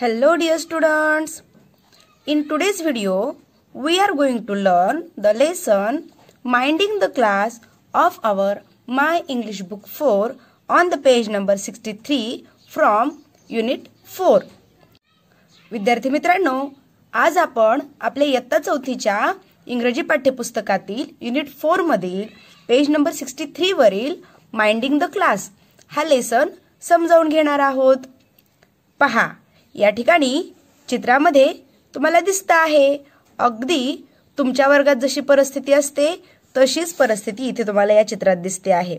Hello dear students. In today's video, we are going to learn the lesson Minding the Class of our My English Book 4 on the page number 63 from Unit 4. विद्यार्थी मित्रांनो आज आपण आपल्या इयत्ता चौथीच्या इंग्रजी पाठ्यपुस्तकातील unit 4 मधील page number 63 वरील माइंडिंग द क्लास हा लेसन समजावून घेणार आहोत पहा या ठिकाणी चित्रामध्ये तुम्हाला दिसतं आहे अगदी तुमच्या वर्गात जशी परिस्थिती असते तशीच परिस्थिती इथे तुम्हाला या चित्रात दिसते आहे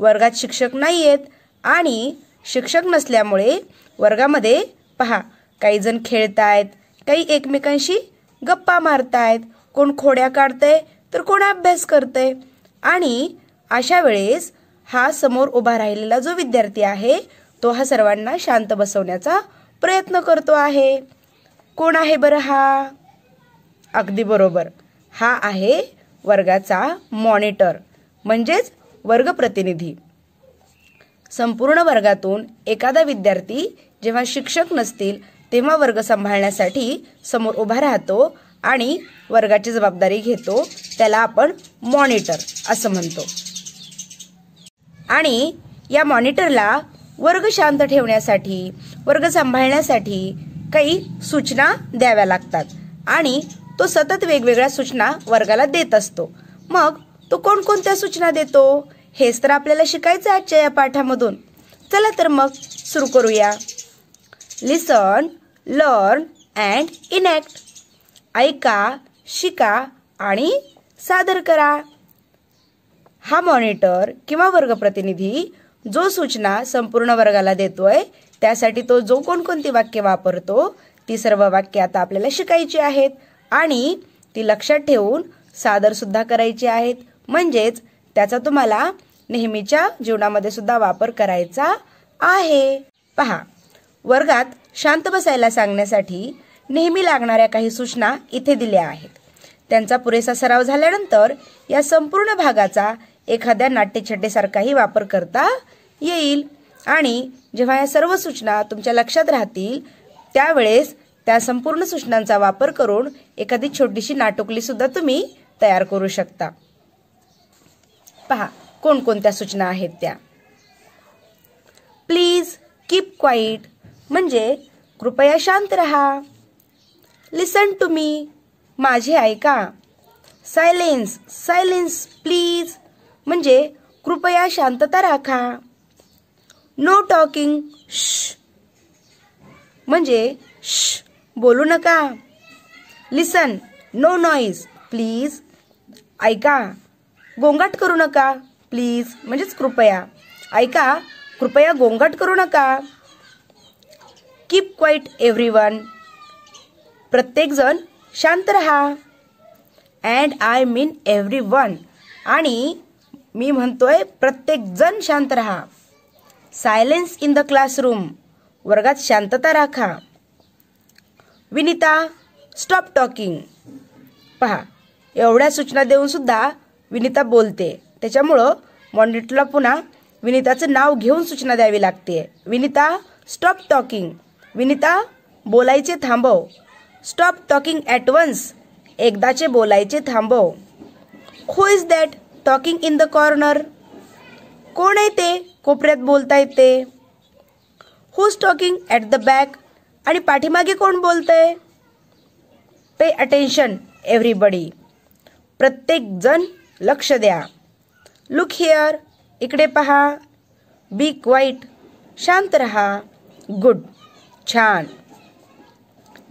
वर्गात शिक्षक नाही आहेत आणि शिक्षक नसल्यामुळे वर्गामध्ये पहा काही जण खेळतायत काही एकमेकांशी गप्पा मारतायत कोण खोड्या काढतंय तर कोण अभ्यास करतंय आणि अशा वेळेस हा समोर उभा राहिलेला जो विद्यार्थी आहे तो हा सर्वांना शांत बसवण्याचा प्रयत्न करतो आहे कोण आहे बरं हा अगदी बरोबर हा आहे वर्गाचा मॉनिटर म्हणजेच प्रतिनिधी, संपूर्ण वर्गातून एखादा विद्यार्थी जेव्हा शिक्षक नसतील तेव्हा वर्ग सांभाळण्यासाठी समोर उभा राहतो आणि वर्गाची जबाबदारी घेतो त्याला आपण मॉनिटर असं म्हणतो आणि या मॉनिटरला वर्ग शांत ठेवण्यासाठी वर्ग सांभाळण्यासाठी काही सूचना द्याव्या लागतात आणि तो सतत वेगवेगळ्या सूचना वर्गाला देत असतो मग तो कोणकोणत्या सूचना देतो हेच तर आपल्याला शिकायचं आजच्या या पाठामधून चला तर मग सुरू करूया लिसन लर्न अँड इनॅक्ट ऐका शिका आणि सादर करा हा मॉनिटर किंवा वर्ग प्रतिनिधी जो सूचना संपूर्ण वर्गाला देतोय त्यासाठी तो जो कोणकोणती वाक्य वापरतो ती सर्व वाक्य आता आपल्याला शिकायची आहेत आणि ती लक्षात ठेवून सादर सुद्धा करायची आहेत म्हणजेच त्याचा तुम्हाला नेहमीच्या जीवनामध्ये सुद्धा वापर करायचा आहे पहा वर्गात शांत बसायला सांगण्यासाठी नेहमी लागणाऱ्या काही सूचना इथे दिल्या आहेत त्यांचा पुरेसा सराव झाल्यानंतर या संपूर्ण भागाचा एखाद्या नाट्यछटेसारखाही वापर करता येईल आणि जेव्हा या सर्व सूचना तुमच्या लक्षात राहतील त्यावेळेस त्या संपूर्ण सूचनांचा वापर करून एखादी छोटीशी नाटुकली सुद्धा तुम्ही तयार करू शकता पहा कोणकोणत्या सूचना आहेत त्या प्लीज कीप क्वाईट म्हणजे कृपया शांत रहा लिसन टू मी माझे ऐका सायलेन्स सायलेन्स प्लीज म्हणजे कृपया शांतता राखा नो टॉकिंग श म्हणजे श बोलू नका लिसन नो नॉईज प्लीज ऐका गोंगाट करू नका प्लीज म्हणजेच कृपया ऐका कृपया गोंगाट करू नका कीप क्वाईट एव्हरी वन प्रत्येकजण शांत रहा and I mean everyone आणि मी म्हणतोय प्रत्येकजण शांत राहा सायलेन्स इन द क्लासरूम वर्गात शांतता राखा विनिता स्टॉप टॉकिंग पहा एवढ्या सूचना देऊनसुद्धा विनिता बोलते त्याच्यामुळं मॉनिटरला पुन्हा विनिताचं नाव घेऊन सूचना द्यावी लागते विनिता स्टॉप टॉकिंग विनिता बोलायचे थांबव स्टॉप टॉकिंग ॲट वन्स एकदाचे बोलायचे थांबव who is that talking in the corner कोण आहे ते कोपऱ्यात बोलता येते who's talking at the back आणि पाठीमागे कोण बोलत आहे पे अटेन्शन एव्हरीबडी प्रत्येकजण लक्ष द्या लुक हिअर इकडे पहा बी क्वाईट शांत रहा गुड छान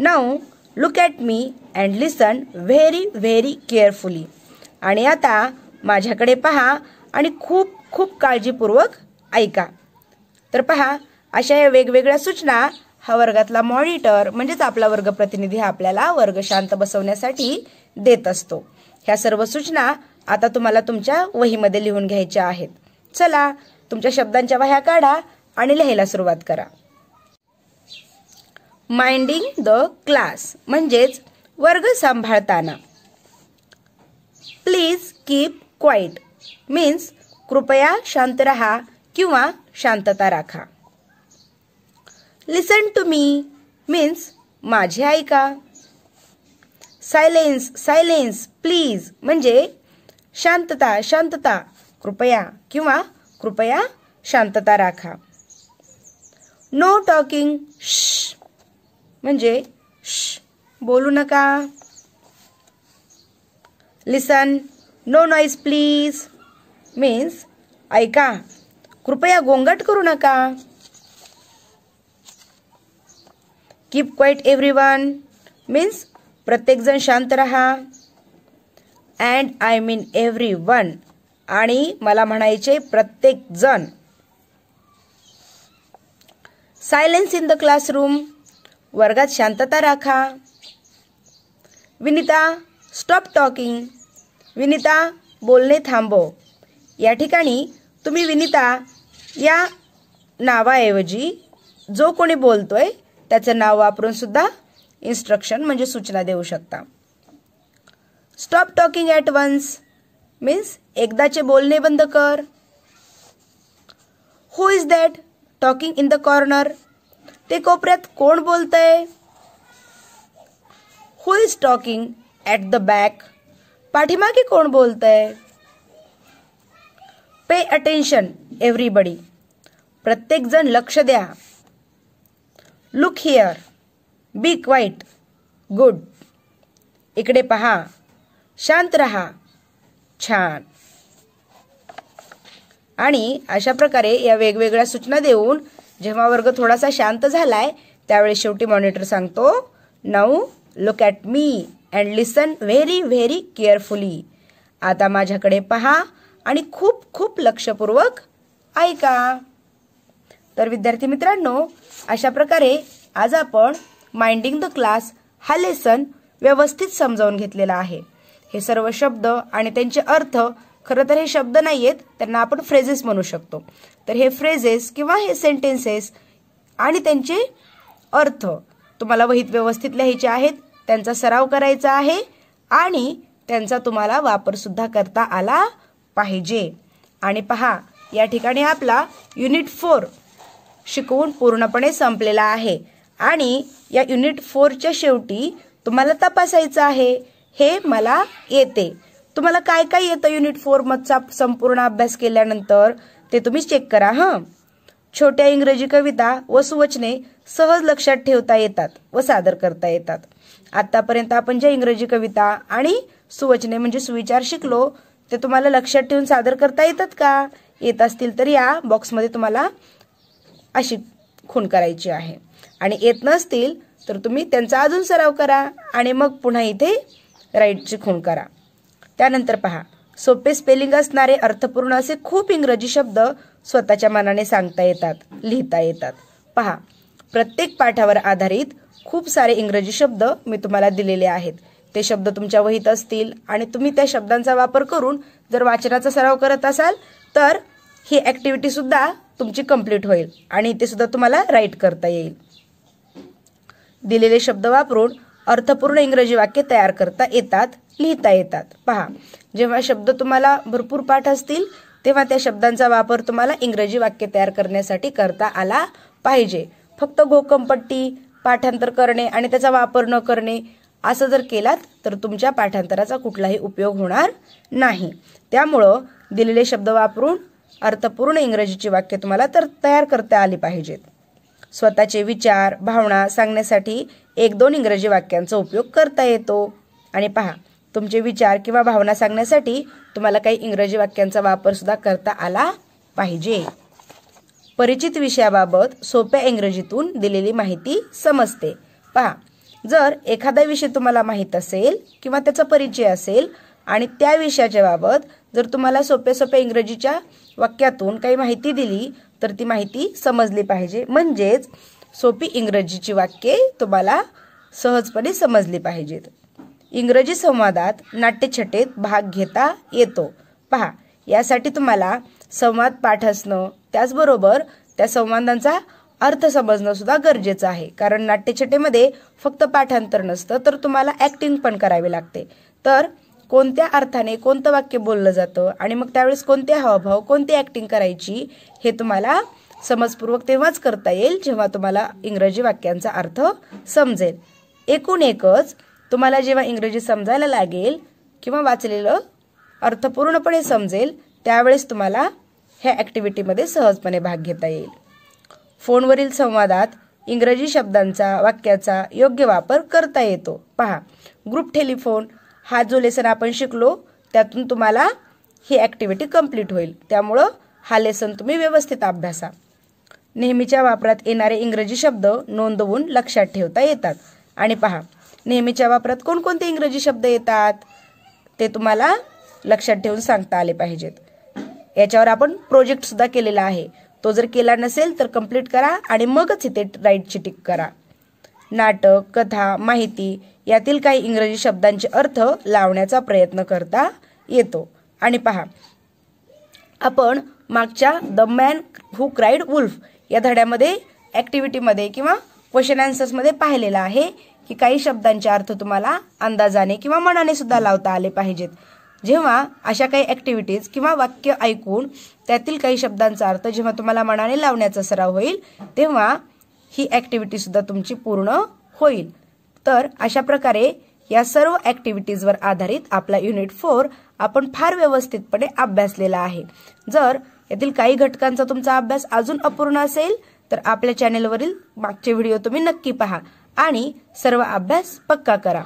now look at me and listen very very carefully आणि आता माझ्याकडे पहा आणि खूप खूप काळजीपूर्वक ऐका तर पहा अशा या वेगवेगळ्या सूचना हा वर्गातला मॉनिटर म्हणजेच आपला वर्ग प्रतिनिधी हा आपल्याला वर्ग शांत बसवण्यासाठी देत असतो ह्या सर्व सूचना आता तुम्हाला तुमच्या वहीमध्ये लिहून घ्यायच्या आहेत चला तुमच्या शब्दांच्या वह्या काढा आणि लिहायला सुरुवात करा माइंडिंग द क्लास म्हणजेच वर्ग सांभाळताना प्लीज कीप क्वाईट मीन्स कृपया शांत रहा किंवा शांतता राखा लिसन टू मी मीन्स माझे ऐका सायलेन्स सायलेन्स प्लीज म्हणजे शांतता शांतता कृपया किंवा कृपया शांतता राखा नो टॉकिंग श म्हणजे श बोलू नका listen no noise please means ऐका कृपया गोंगाट करू नका keep quiet everyone means प्रत्येकजण शांत राहा and I mean everyone आणि मला म्हणायचे प्रत्येकजण सायलेन्स इन द क्लासरूम वर्गात शांतता राखा विनिता स्टॉप टॉकिंग विनिता बोलणे थांबव या ठिकाणी तुम्ही विनिता या नावाऐवजी जो कोणी बोलतोय त्याचं नाव वापरून सुद्धा इन्स्ट्रक्शन म्हणजे सूचना देऊ शकता stop talking at once means एकदाचे बोलणे बंद कर who is that talking in the corner ते कोपऱ्यात कोण बोलतंय who is talking at the back पाठीमागे कोण बोलतंय पे अटेन्शन एव्हरीबडी प्रत्येकजण लक्ष द्या look here be quiet good इकडे पहा शांत रहा छान आणि अशा प्रकारे या वेगवेगळ्या सूचना देऊन जेव्हा वर्ग थोडासा शांत झालाय त्यावेळी शेवटी मॉनिटर सांगतो now look at me and listen very very carefully आता माझ्याकडे पहा आणि खूप खूप लक्षपूर्वक ऐका तर विद्यार्थी मित्रांनो अशा प्रकारे आज आपण माइंडिंग द क्लास हा लेसन व्यवस्थित समजावून घेतलेला आहे हे सर्व शब्द आणि त्यांचे अर्थ खरं तर हे शब्द नाही आहेत त्यांना आपण फ्रेजेस म्हणू शकतो तर हे फ्रेजेस किंवा हे सेंटेन्सेस आणि त्यांचे अर्थ तुम्हाला वहीत व्यवस्थित लिहायचे आहेत त्यांचा सराव करायचा आहे आणि त्यांचा तुम्हाला वापरसुद्धा करता आला पाहिजे आणि पहा या ठिकाणी आपला युनिट फोर शिकवून पूर्णपणे संपलेला आहे आणि या युनिट फोरच्या शेवटी तुम्हाला तपासायचं आहे हे मला येते तुम्हाला काय काय येतं युनिट मधचा संपूर्ण अभ्यास केल्यानंतर ते तुम्ही चेक करा हं छोट्या इंग्रजी कविता व सुवचने सहज लक्षात ठेवता येतात व सादर करता येतात आतापर्यंत आपण ज्या इंग्रजी कविता आणि सुवचने म्हणजे सुविचार शिकलो ते तुम्हाला लक्षात ठेवून सादर करता येतात का येत असतील तर या बॉक्समध्ये तुम्हाला अशी खून करायची आहे आणि येत नसतील तर तुम्ही त्यांचा अजून सराव करा आणि मग पुन्हा इथे राईटची खूण करा त्यानंतर पहा सोपे स्पेलिंग असणारे अर्थपूर्ण असे खूप इंग्रजी शब्द स्वतःच्या मनाने सांगता येतात लिहिता येतात पहा प्रत्येक पाठावर आधारित खूप सारे इंग्रजी शब्द मी तुम्हाला दिलेले आहेत ते शब्द तुमच्या वहीत असतील आणि तुम्ही त्या शब्दांचा वापर करून जर वाचनाचा सराव करत असाल तर ही ऍक्टिव्हिटी सुद्धा तुमची कंप्लीट होईल आणि ते सुद्धा तुम्हाला राईट करता येईल दिलेले शब्द वापरून अर्थपूर्ण इंग्रजी वाक्य तयार करता येतात लिहिता येतात पहा जेव्हा शब्द तुम्हाला भरपूर पाठ असतील तेव्हा त्या शब्दांचा वापर तुम्हाला इंग्रजी वाक्य तयार करण्यासाठी करता आला पाहिजे फक्त घोकंपट्टी पाठांतर करणे आणि त्याचा वापर न करणे असं जर केलात तर तुमच्या पाठांतराचा कुठलाही उपयोग होणार नाही त्यामुळं दिलेले शब्द वापरून अर्थपूर्ण इंग्रजीची वाक्य तुम्हाला तर तयार करता आली पाहिजेत स्वतःचे विचार भावना सांगण्यासाठी एक दोन इंग्रजी वाक्यांचा उपयोग करता येतो आणि पहा तुमचे विचार किंवा भावना सांगण्यासाठी तुम्हाला काही इंग्रजी वाक्यांचा वापरसुद्धा करता आला पाहिजे परिचित विषयाबाबत सोप्या इंग्रजीतून दिलेली माहिती समजते पहा जर एखादा विषय तुम्हाला माहीत असेल किंवा त्याचा परिचय असेल आणि त्या विषयाच्या बाबत जर तुम्हाला सोप्या सोप्या इंग्रजीच्या वाक्यातून काही माहिती दिली तर ती माहिती समजली पाहिजे म्हणजेच सोपी इंग्रजीची वाक्ये तुम्हाला सहजपणे समजली पाहिजेत इंग्रजी संवादात नाट्यछटेत भाग घेता येतो पहा यासाठी तुम्हाला संवाद पाठ असणं त्याचबरोबर त्या संवादांचा अर्थ समजणं सुद्धा गरजेचं आहे कारण नाट्यछटेमध्ये फक्त पाठांतर नसतं तर तुम्हाला ॲक्टिंग पण करावी लागते तर कोणत्या अर्थाने कोणतं वाक्य बोललं जातं आणि मग त्यावेळेस कोणते हावभाव कोणती ॲक्टिंग करायची हे तुम्हाला समजपूर्वक तेव्हाच करता येईल जेव्हा तुम्हाला इंग्रजी वाक्यांचा अर्थ समजेल एकूण एकच तुम्हाला जेव्हा इंग्रजी समजायला लागेल किंवा वाचलेलं अर्थ पूर्णपणे समजेल त्यावेळेस तुम्हाला ह्या ॲक्टिव्हिटीमध्ये सहजपणे भाग घेता येईल फोनवरील संवादात इंग्रजी शब्दांचा वाक्याचा योग्य वापर करता येतो पहा ग्रुप टेलिफोन हा जो लेसन आपण शिकलो त्यातून तुम्हाला ही ॲक्टिव्हिटी कंप्लीट होईल त्यामुळं हा लेसन तुम्ही व्यवस्थित अभ्यासा नेहमीच्या वापरात येणारे इंग्रजी शब्द नोंदवून लक्षात ठेवता येतात आणि पहा नेहमीच्या वापरात कोणकोणते इंग्रजी शब्द येतात ते तुम्हाला लक्षात ठेवून सांगता आले पाहिजेत याच्यावर आपण प्रोजेक्टसुद्धा केलेला आहे तो जर केला नसेल तर कंप्लीट करा आणि मगच इथे ची टिक करा नाटक कथा माहिती यातील काही इंग्रजी शब्दांचे अर्थ लावण्याचा प्रयत्न करता येतो आणि पहा आपण मागच्या the man who cried wolf या धड्यामध्ये ॲक्टिव्हिटीमध्ये किंवा क्वेश्चन आन्सर्समध्ये पाहिलेलं आहे की काही शब्दांचे अर्थ तुम्हाला अंदाजाने किंवा मनाने सुद्धा लावता आले पाहिजेत जेव्हा अशा काही ऍक्टिव्हिटीज किंवा वाक्य ऐकून त्यातील काही शब्दांचा अर्थ जेव्हा तुम्हाला मनाने लावण्याचा सराव होईल तेव्हा ही सुद्धा तुमची पूर्ण होईल तर अशा प्रकारे या सर्व वर आधारित आपला युनिट फोर आपण फार व्यवस्थितपणे अभ्यासलेला आहे जर यातील काही घटकांचा तुमचा अभ्यास अजून अपूर्ण असेल तर आपल्या चॅनेलवरील मागचे व्हिडिओ तुम्ही नक्की पहा आणि सर्व अभ्यास पक्का करा